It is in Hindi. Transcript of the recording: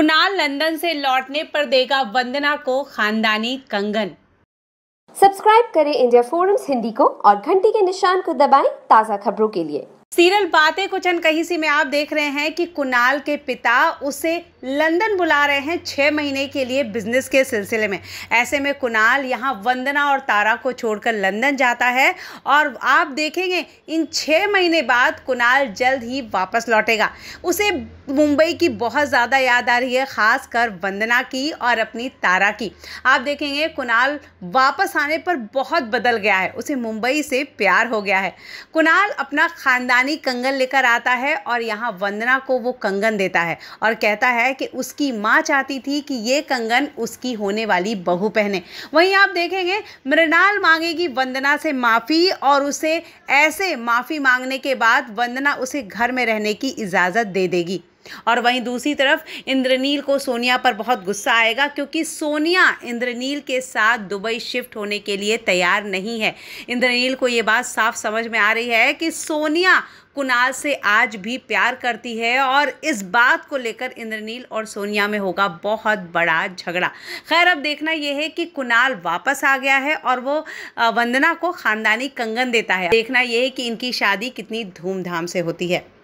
कुणाल लंदन से लौटने पर देगा वंदना को खानदानी कंगन सब्सक्राइब करें इंडिया फोरम्स हिंदी को और घंटी के निशान को दबाएं ताज़ा खबरों के लिए सीरियल बातें कुछ कहीं सी में आप देख रहे हैं कि कुणाल के पिता उसे लंदन बुला रहे हैं छः महीने के लिए बिजनेस के सिलसिले में ऐसे में कुणाल यहाँ वंदना और तारा को छोड़कर लंदन जाता है और आप देखेंगे इन छः महीने बाद कुणाल जल्द ही वापस लौटेगा उसे मुंबई की बहुत ज़्यादा याद आ रही है ख़ास कर वंदना की और अपनी तारा की आप देखेंगे कुणाल वापस आने पर बहुत बदल गया है उसे मुंबई से प्यार हो गया है कुणाल अपना ख़ानदानी कंगन लेकर आता है और यहाँ वंदना को वो कंगन देता है और कहता है है कि उसकी माँ चाहती थी कि ये कंगन उसकी होने वाली बहू पहने वहीं आप देखेंगे मृणाल मांगेगी वंदना से माफ़ी और उसे ऐसे माफ़ी मांगने के बाद वंदना उसे घर में रहने की इजाज़त दे देगी और वहीं दूसरी तरफ इंद्रनील को सोनिया पर बहुत गुस्सा आएगा क्योंकि सोनिया इंद्रनील के साथ दुबई शिफ्ट होने के लिए तैयार नहीं है इंद्रनील को ये बात साफ समझ में आ रही है कि सोनिया कुणाल से आज भी प्यार करती है और इस बात को लेकर इंद्रनील और सोनिया में होगा बहुत बड़ा झगड़ा खैर अब देखना यह है कि कुणाल वापस आ गया है और वो वंदना को खानदानी कंगन देता है देखना यह है कि इनकी शादी कितनी धूमधाम से होती है